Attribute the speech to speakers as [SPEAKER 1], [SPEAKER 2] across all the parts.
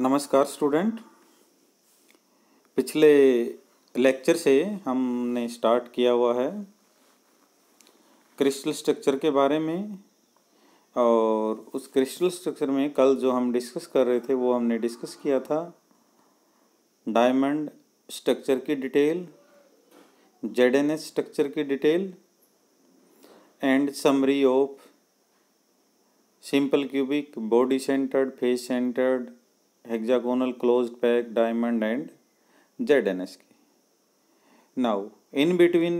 [SPEAKER 1] नमस्कार स्टूडेंट पिछले लेक्चर से हमने स्टार्ट किया हुआ है क्रिस्टल स्ट्रक्चर के बारे में और उस क्रिस्टल स्ट्रक्चर में कल जो हम डिस्कस कर रहे थे वो हमने डिस्कस किया था डायमंड स्ट्रक्चर की detail Z N S structure की detail and summary of simple cubic body centred face centred hexagonal closed pack diamond and ZNSK. Now in between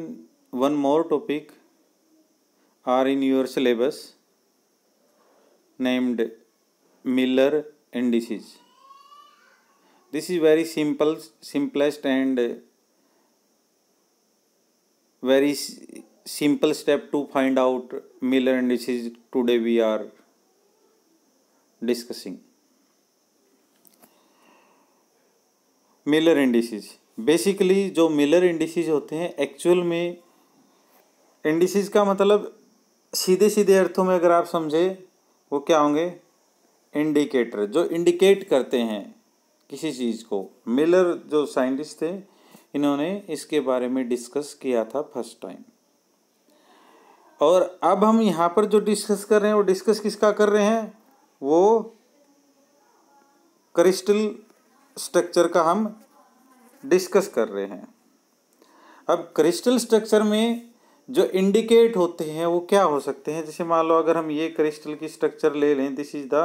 [SPEAKER 1] one more topic are in your syllabus named Miller indices. This is very simple, simplest and very simple step to find out Miller indices today we are discussing. Miller indices basically जो Miller indices होते हैं actual में इंडिसज का मतलब सीधे सीधे अर्थों में अगर आप समझे वो क्या होंगे इंडिकेटर जो इंडिकेट करते हैं किसी चीज़ को मिलर जो साइंटिस्ट थे इन्होंने इसके बारे में डिस्कस किया था फर्स्ट टाइम और अब हम यहाँ पर जो डिस्कस कर रहे हैं वो डिस्कस किसका कर रहे हैं वो क्रिस्टल स्ट्रक्चर का हम डिस्कस कर रहे हैं अब क्रिस्टल स्ट्रक्चर में जो इंडिकेट होते हैं वो क्या हो सकते हैं जैसे मान लो अगर हम ये क्रिस्टल की स्ट्रक्चर ले लें this is the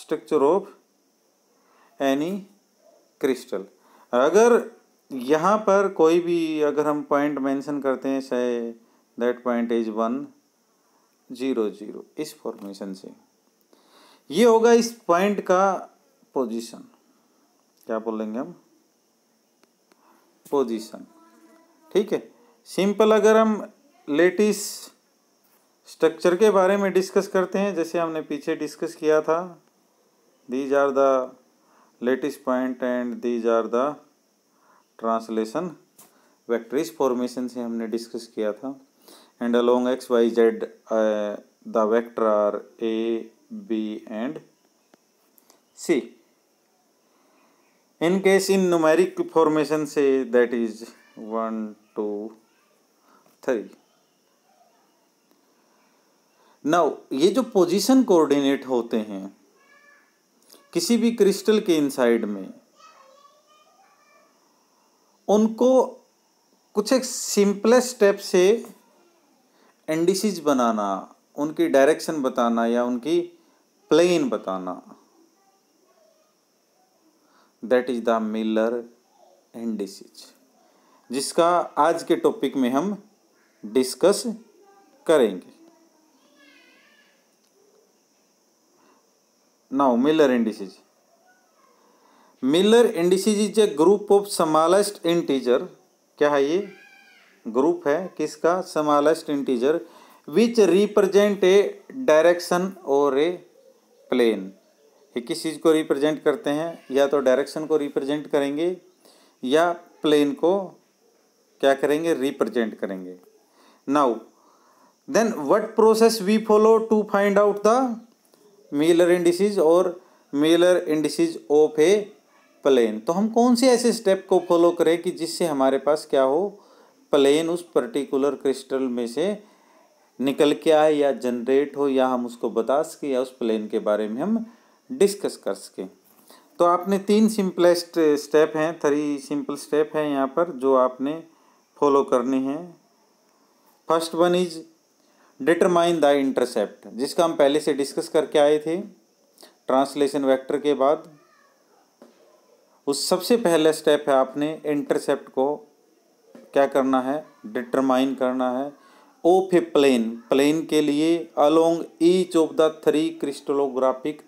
[SPEAKER 1] structure of any crystal अगर यहाँ पर कोई भी अगर हम पॉइंट मेंशन करते हैं शायद that point is one zero zero इस फॉर्मेशन से ये होगा इस पॉइंट का पोजीशन क्या बोलेंगे हम पोजीशन ठीक है सिंपल अगर हम लेटिस स्ट्रक्चर के बारे में डिस्कस करते हैं जैसे हमने पीछे डिस्कस किया था these are the lattice point and these are the translation vectors formation से हमने डिस्कस किया था and along X Y Z the vector are A B and C in case in numeric formation से that is one two three now ये जो position coordinate होते हैं किसी भी क्रिस्टल के इनसाइड में उनको कुछ एक सिंपलेस्ट स्टेप से एंडिसिज बनाना उनकी डायरेक्शन बताना या उनकी प्लेन बताना that is the Miller indices जिसका आज के टॉपिक में हम डिस्कस करेंगे now Miller indices Miller indices is a group of smallest integer क्या है ये ग्रुप है किसका smallest integer which represent a direction और ए प्लेन कि किस चीज़ को रिप्रेजेंट करते हैं या तो डायरेक्शन को रिप्रेजेंट करेंगे या प्लेन को क्या करेंगे रिप्रेजेंट करेंगे now then what process we follow to find out the Miller indices और Miller indices of a plane तो हम कौन से ऐसे स्टेप को फॉलो करें कि जिससे हमारे पास क्या हो प्लेन उस पर्टिकुलर क्रिस्टल में से निकल के आए या जनरेट हो या हम उसको बता सकें या उस प्लेन के बारे में हम डिस्कस कर सके तो आपने तीन सिंपलेस्ट स्टेप हैं थ्री सिंपल स्टेप हैं यहाँ पर जो आपने फॉलो करनी है first one is determine the intercept जिसका हम पहले से डिस्कस करके आए थे ट्रांसलेशन वेक्टर के बाद उस सबसे पहला स्टेप है आपने इंटरसेप्ट को क्या करना है डिटरमाइन करना है ओफ ए प्लेन प्लेन के लिए along each of the three crystallographic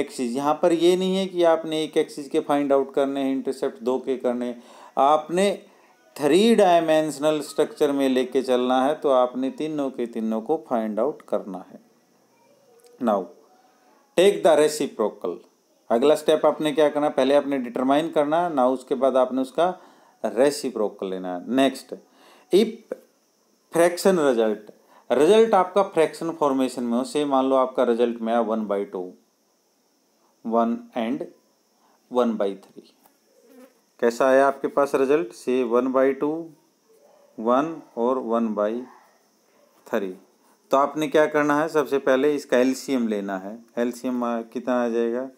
[SPEAKER 1] axis यहाँ पर ये नहीं है कि आपने एक एक्सिस के फाइंड आउट करने हैं इंटरसेप्ट दो के करने आपने थ्री डायमेंशनल स्ट्रक्चर में लेके चलना है तो आपने तीनों के तीनों को फाइंड आउट करना है नाउ टेक द रेसिप्रोकल अगला स्टेप आपने क्या करना पहले आपने डिटरमाइन करना ना उसके बाद आपने उसका रेसिप्रोकल लेना है next if fraction result result आपका फ्रैक्शन फॉर्मेशन में हो से मान लो आपका रिजल्ट में one by two one and one by three कैसा आया आपके पास रिजल्ट से वन बाई टू वन और वन बाई थ्री तो आपने क्या करना है सबसे पहले इसका एलसीएम लेना है एलसीएम कितना आ जाएगा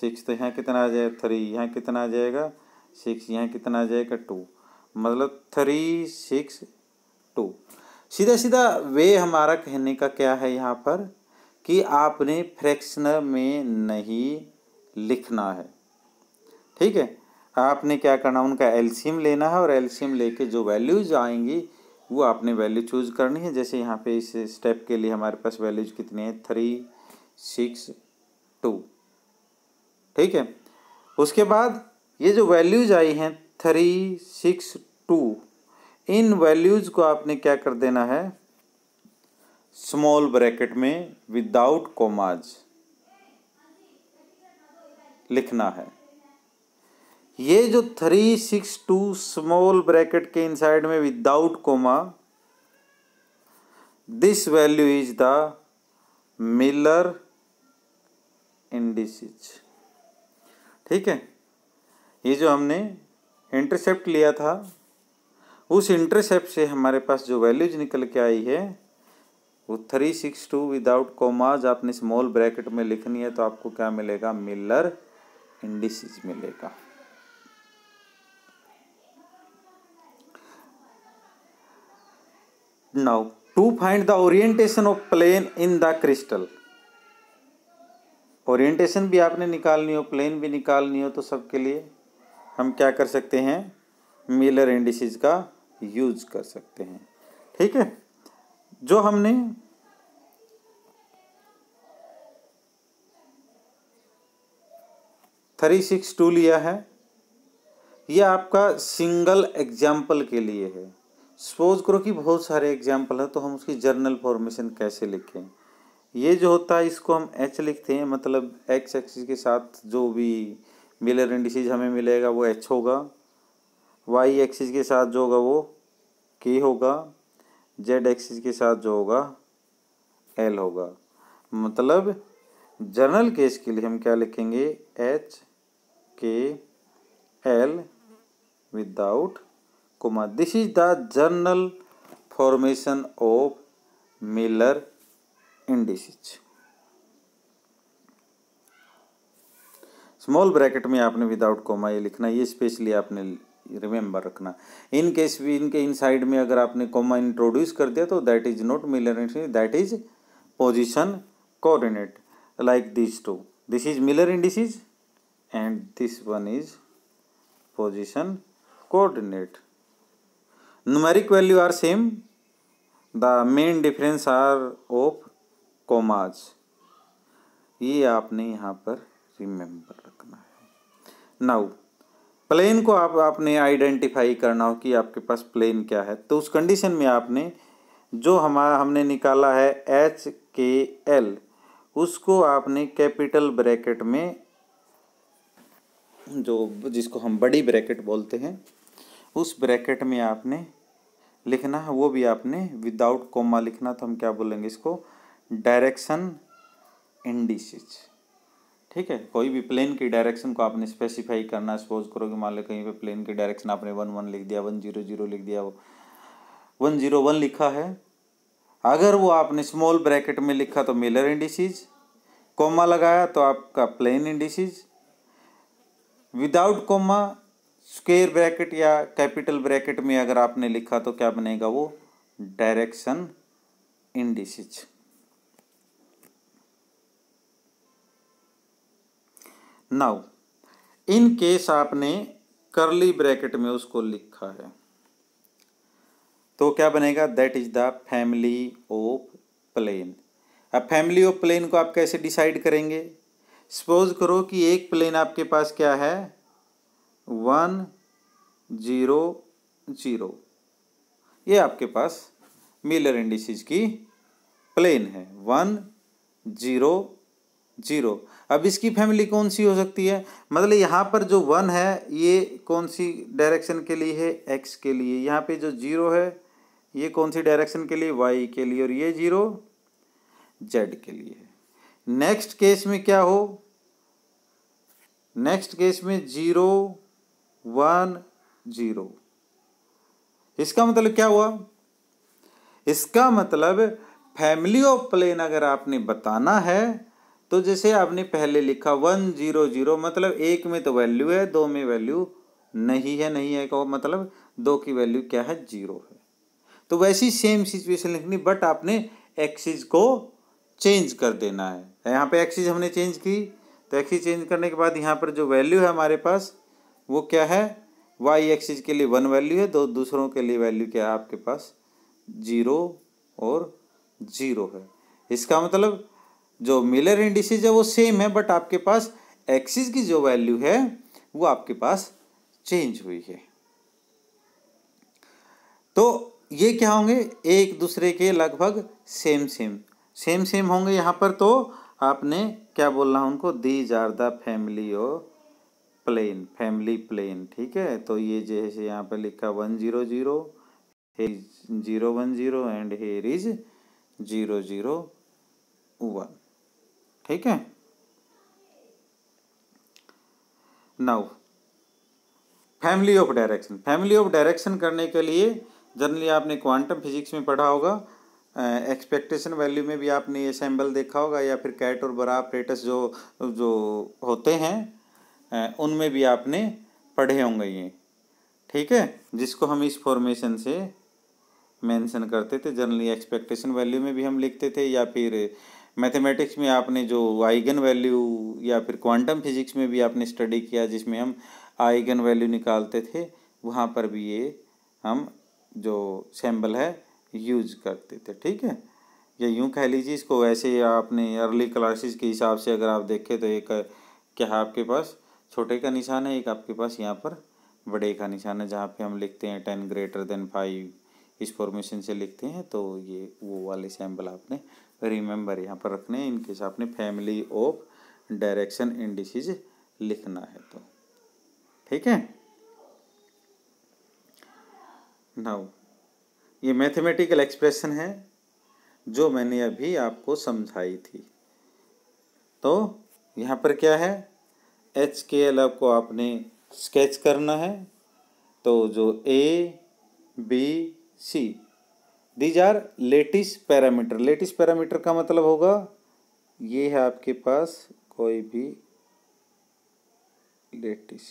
[SPEAKER 1] सिक्स तो यहाँ कितना आ जाएगा थ्री यहाँ कितना आ जाएगा सिक्स यहाँ कितना आ जाएगा टू मतलब थ्री सिक्स टू सीधा सीधा वे हमारा कहने का क्या है यहाँ पर कि आपने फ्रैक्शनर में नहीं लिखना है ठीक है आपने क्या करना उनका एलसीएम लेना है और एलसीएम लेके जो वैल्यूज आएंगी वो आपने वैल्यू चूज करनी है जैसे यहाँ पे इस स्टेप के लिए हमारे पास वैल्यूज कितने हैं थ्री सिक्स टू ठीक है उसके बाद ये जो वैल्यूज आई हैं थ्री सिक्स टू इन वैल्यूज को आपने क्या कर देना है स्मॉल ब्रैकेट में विदाउट कोमाज लिखना है ये जो three six two small bracket के इनसाइड में without comma this value is the Miller indices ठीक है ये जो हमने इंटरसेप्ट लिया था उस इंटरसेप्ट से हमारे पास जो वैल्यूज निकल के आई है three six two without commas आपने स्मॉल ब्रैकेट में लिखनी है तो आपको क्या मिलेगा मिलर इंडिसिस मिलेगा now to find the orientation of plane in the crystal orientation भी आपने निकालनी हो प्लेन भी निकालनी हो तो सबके लिए हम क्या कर सकते हैं मिलर इंडिसिस का यूज कर सकते हैं ठीक है जो हमने थ्री सिक्स टू लिया है यह आपका सिंगल एग्जाम्पल के लिए है सपोज करो कि बहुत सारे एग्जाम्पल है तो हम उसकी जर्नल फॉर्मेशन कैसे लिखें ये जो होता है इसको हम एच लिखते हैं मतलब एक्स एक्सिस के साथ जो भी मिलर इंडिसीज हमें मिलेगा वो एच होगा वाई एक्सिस के साथ जो होगा वो के होगा जेड एक्सिस के साथ जो होगा एल होगा मतलब जनरल केस के लिए हम क्या लिखेंगे H K L without comma this is the general formation of Miller indices small bracket में आपने विदाउट कोमा ये लिखना ये स्पेशली आपने रिमेंबर रखना इन केस भी इनके इन साइड में अगर आपने कॉमा इंट्रोड्यूस कर दिया तो that is not Miller that is position coordinate like this two this is Miller indices and this one is position coordinate numeric value are same the main difference are of commas ये आपने यहाँ पर remember रखना है now plane को आप आपने identify करना हो कि आपके पास प्लेन क्या है तो उस कंडीशन में आपने जो हमारा हमने निकाला है एच के एल उसको आपने कैपिटल ब्रैकेट में जो जिसको हम बड़ी ब्रैकेट बोलते हैं उस ब्रैकेट में आपने लिखना है वो भी आपने विदाउट कोमा लिखना तो हम क्या बोलेंगे इसको डायरेक्शन इंडिसिज़ ठीक है कोई भी प्लेन की डायरेक्शन को आपने स्पेसिफाई करना सपोज करो कि मान लो कहीं पे प्लेन की डायरेक्शन आपने वन वन लिख दिया वन जीरो जीरो लिख दिया वो वन जीरो वन लिखा है अगर वो आपने स्मॉल ब्रैकेट में लिखा तो मिलर इंडिसीज कोमा लगाया तो आपका plane indices without comma square bracket या कैपिटल ब्रैकेट में अगर आपने लिखा तो क्या बनेगा वो direction indices now in case आपने करली ब्रैकेट में उसको लिखा है तो क्या बनेगा that is the family of plane अब फैमिली ऑफ प्लेन को आप कैसे डिसाइड करेंगे सपोज करो कि एक प्लेन आपके पास क्या है वन जीरो जीरो ये आपके पास मिलर इंडिसेज की प्लेन है वन जीरो जीरो अब इसकी फैमिली कौन सी हो सकती है मतलब यहाँ पर जो वन है ये कौन सी डायरेक्शन के लिए है एक्स के लिए यहाँ पे जो जीरो है ये कौन सी डायरेक्शन के लिए वाई के लिए और ये जीरो जेड के लिए है नेक्स्ट केस में क्या हो नेक्स्ट केस में जीरो वन जीरो इसका मतलब क्या हुआ इसका मतलब फैमिली ऑफ प्लेन अगर आपने बताना है तो जैसे आपने पहले लिखा वन जीरो जीरो मतलब एक में तो वैल्यू है दो में वैल्यू नहीं है नहीं है कहो मतलब दो की वैल्यू क्या है जीरो है तो वैसी सेम सिचुएशन लिखनी बट आपने एक्सिस को चेंज कर देना है तो यहाँ पे एक्सिस हमने चेंज की तो एक्सिस चेंज करने के बाद यहाँ पर जो वैल्यू है हमारे पास वो क्या है वाई एक्सिस के लिए वन वैल्यू है दो दूसरों के लिए वैल्यू क्या है आपके पास जीरो और जीरो है इसका मतलब जो मिलर इंडिसेज है वो सेम है बट आपके पास एक्सिस की जो वैल्यू है वो आपके पास चेंज हुई है तो ये क्या होंगे एक दूसरे के लगभग सेम सेम सेम सेम होंगे यहाँ पर तो आपने क्या बोलना उनको these are the family o plane family plane ठीक है तो ये जैसे यहाँ पर लिखा one zero zero zero one zero and here is zero zero one ठीक है now family of direction family of direction करने के लिए जनरली आपने क्वांटम फिजिक्स में पढ़ा होगा एक्सपेक्टेशन वैल्यू में भी आपने ये सैम्बल देखा होगा या फिर कैट और बरा ऑपरेटस जो जो होते हैं uh, उनमें भी आपने पढ़े होंगे ये ठीक है जिसको हम इस फॉर्मेशन से मेंशन करते थे जनरली एक्सपेक्टेशन वैल्यू में भी हम लिखते थे या फिर uh, मैथमेटिक्स में आपने जो आइगन वैल्यू या फिर क्वांटम फिजिक्स में भी आपने स्टडी किया जिसमें हम आइगन वैल्यू निकालते थे वहाँ पर भी ये हम जो सैम्बल है यूज करते थे ठीक है या यूँ कह लीजिए इसको वैसे आपने अर्ली क्लासेस के हिसाब से अगर आप देखें तो एक क्या आपके पास छोटे का निशान है एक आपके पास यहाँ पर बड़े का निशान है जहाँ पे हम लिखते हैं टेन ग्रेटर देन फाइव इस फॉर्मेशन से लिखते हैं तो ये वो वाले सैम्पल आपने रिमेंबर यहाँ पर रखने इनके साथ आपने फैमिली ऑफ डायरेक्शन इंडिसेज लिखना है तो ठीक है नाउ ये मैथमेटिकल एक्सप्रेशन है जो मैंने अभी आपको समझाई थी तो यहाँ पर क्या है एच के एल आपको आपने स्केच करना है तो जो A B C these are lattice parameter lattice parameter का मतलब होगा ये है आपके पास कोई भी lattice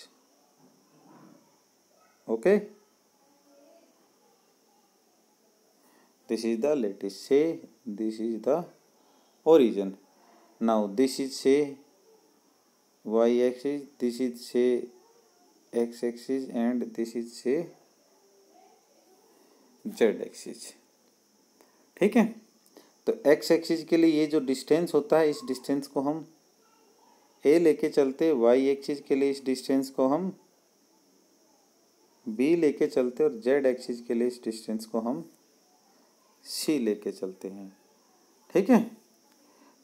[SPEAKER 1] okay this is the lattice say this is the origin now this is say y axis this is say x axis and this is say z axis ठीक है तो एक्स एक्सिस के लिए ये जो डिस्टेंस होता है इस डिस्टेंस को हम ए लेके चलते वाई एक्सिस के लिए इस डिस्टेंस को हम बी लेके चलते और जेड एक्सिस के लिए इस डिस्टेंस को हम सी लेके चलते हैं ठीक है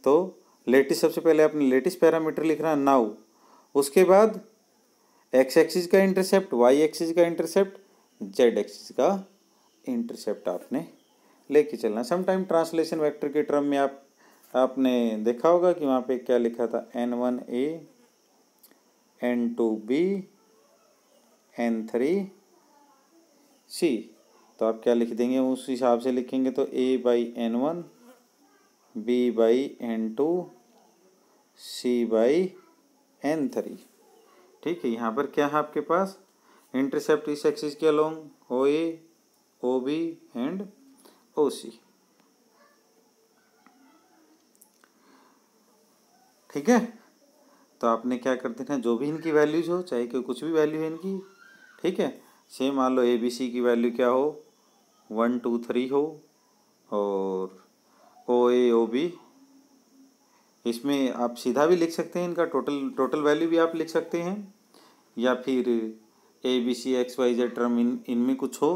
[SPEAKER 1] तो लेटेस्ट सबसे पहले आपने लेटेस्ट पैरामीटर लिख रहा है नाउ उसके बाद एक्स एक्सिस का इंटरसेप्ट वाई एक्सिस का इंटरसेप्ट जेड एक्सिस का इंटरसेप्ट आपने लेके चलना समटाइम ट्रांसलेशन वेक्टर के टर्म में आप आपने देखा होगा कि वहाँ पे क्या लिखा था N one A N two B N three C तो आप क्या लिख देंगे उस हिसाब से लिखेंगे तो A by N one B by N two C by N three ठीक है यहाँ पर क्या है आपके पास इंटरसेप्ट इस एक्सिस के along O A O B and O C ठीक है तो आपने क्या कर देना जो भी इनकी वैल्यूज हो चाहे कोई कुछ भी वैल्यू है इनकी ठीक है सेम मान लो ए बी सी की वैल्यू क्या हो वन टू थ्री हो और ओ ए ओ बी इसमें आप सीधा भी लिख सकते हैं इनका टोटल टोटल वैल्यू भी आप लिख सकते हैं या फिर A B C X Y Z term in इनमें कुछ हो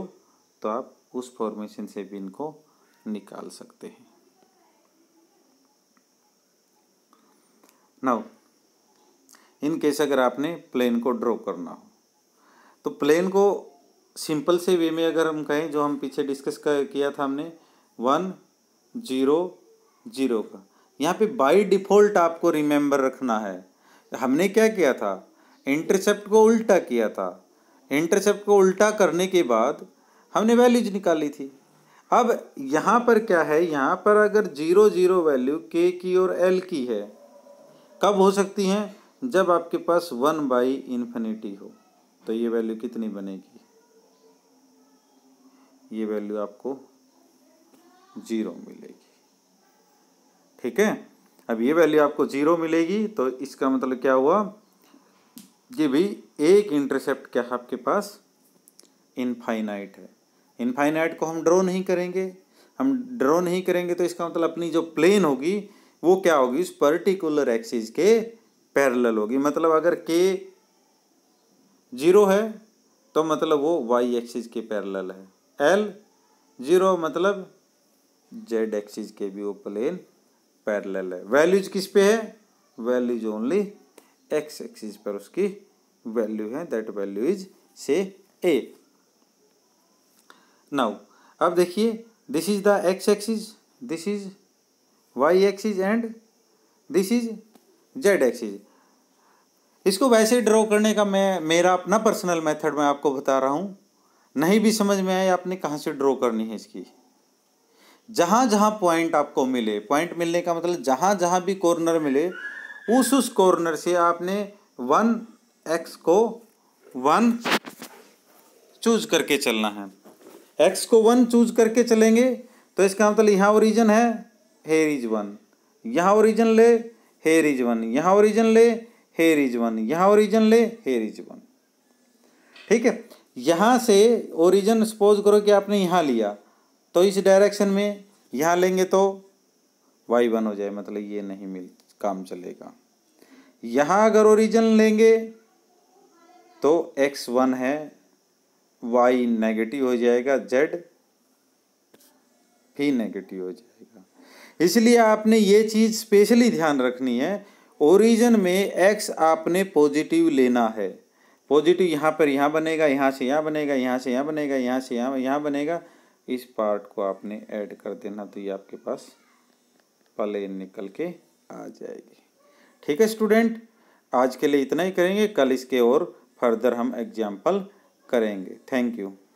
[SPEAKER 1] तो आप उस फॉर्मेशन से भी इनको निकाल सकते हैं नाउ इन केस अगर आपने प्लेन को ड्रॉ करना हो तो प्लेन को सिंपल से वे में अगर हम कहें जो हम पीछे डिस्कस किया था हमने वन जीरो जीरो का यहाँ पे बाय डिफ़ॉल्ट आपको रिमेंबर रखना है हमने क्या किया था इंटरसेप्ट को उल्टा किया था इंटरसेप्ट को उल्टा करने के बाद हमने वैल्यूज निकाली थी अब यहाँ पर क्या है यहाँ पर अगर जीरो जीरो वैल्यू के की और एल की है कब हो सकती हैं जब आपके पास वन बाई इन्फिनिटी हो तो ये वैल्यू कितनी बनेगी ये वैल्यू आपको जीरो मिलेगी ठीक है अब ये वैल्यू आपको जीरो मिलेगी तो इसका मतलब क्या हुआ ये भी एक इंटरसेप्ट क्या आपके पास इनफाइनाइट है इनफाइनाइट को हम ड्रॉ नहीं करेंगे हम ड्रॉ नहीं करेंगे तो इसका मतलब अपनी जो प्लेन होगी वो क्या होगी उस पर्टिकुलर एक्सिस के पैरेलल होगी मतलब अगर के जीरो है तो मतलब वो वाई एक्सिस के पैरेलल है एल जीरो मतलब जेड एक्सिस के भी वो प्लेन पैरेलल है वैल्यूज किस पे है वैल्यूज ओनली एक्स एक्सिस पर उसकी वैल्यू है दैट वैल्यू इज से ए नाउ अब देखिए this is the X axis this is Y axis and this is Z axis इसको वैसे ड्रॉ करने का मैं मेरा अपना पर्सनल मेथड मैं आपको बता रहा हूँ नहीं भी समझ में आए आपने कहाँ से ड्रॉ करनी है इसकी जहाँ जहाँ पॉइंट आपको मिले पॉइंट मिलने का मतलब जहाँ जहाँ भी कॉर्नर मिले उस उस कॉर्नर से आपने वन एक्स को वन चूज करके चलना है एक्स को वन चूज करके चलेंगे तो इसका मतलब यहाँ ओरिजन है हेयर इज वन यहाँ ओरिजन ले हेयर इज वन यहाँ ओरिजन ले हेयर इज वन यहाँ ओरिजन ले हेयर इज वन ठीक है यहाँ से ओरिजन सपोज करो कि आपने यहाँ लिया तो इस डायरेक्शन में यहाँ लेंगे तो वाई वन हो जाए मतलब ये नहीं मिल काम चलेगा यहाँ अगर ओरिजन लेंगे तो एक्स वन है वाई नेगेटिव हो जाएगा जेड भी नेगेटिव हो जाएगा इसलिए आपने ये चीज़ स्पेशली ध्यान रखनी है ओरिजन में एक्स आपने पॉजिटिव लेना है पॉजिटिव यहाँ पर यहाँ बनेगा यहाँ से यहाँ बनेगा यहाँ से यहाँ बनेगा यहाँ से यहाँ यहाँ बनेगा इस पार्ट को आपने ऐड कर देना तो ये आपके पास प्लेन निकल के आ जाएगी ठीक है स्टूडेंट आज के लिए इतना ही करेंगे कल इसके और फर्दर हम एग्जाम्पल करेंगे थैंक यू